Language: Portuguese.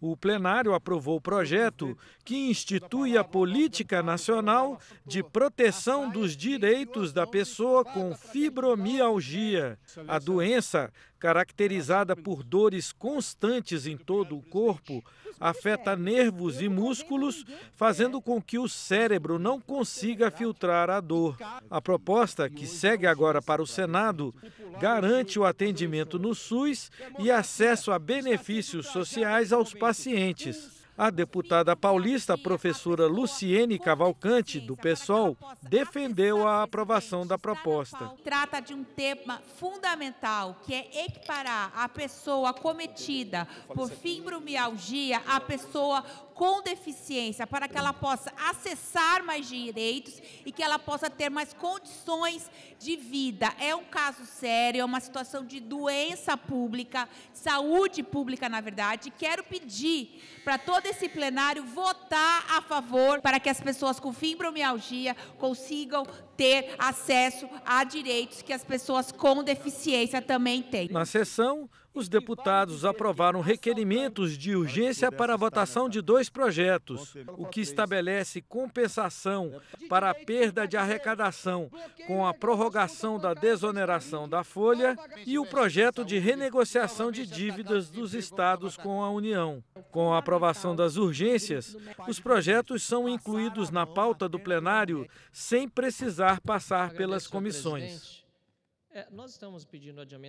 O plenário aprovou o projeto que institui a Política Nacional de Proteção dos Direitos da Pessoa com Fibromialgia. A doença caracterizada por dores constantes em todo o corpo, afeta nervos e músculos, fazendo com que o cérebro não consiga filtrar a dor. A proposta, que segue agora para o Senado, garante o atendimento no SUS e acesso a benefícios sociais aos pacientes. A deputada paulista, professora Luciene Cavalcante, do PSOL, defendeu a aprovação da proposta. Trata de um tema fundamental, que é equiparar a pessoa cometida por fibromialgia à pessoa com deficiência, para que ela possa acessar mais direitos e que ela possa ter mais condições de vida. É um caso sério, é uma situação de doença pública, saúde pública, na verdade. Quero pedir para toda desse plenário votar a favor para que as pessoas com fibromialgia consigam ter acesso a direitos que as pessoas com deficiência também têm. Na sessão, os deputados aprovaram requerimentos de urgência para a votação de dois projetos, o que estabelece compensação para a perda de arrecadação com a prorrogação da desoneração da folha e o projeto de renegociação de dívidas dos estados com a União. Com a aprovação das urgências, os projetos são incluídos na pauta do plenário sem precisar passar pelas comissões. É, nós estamos pedindo adiamento.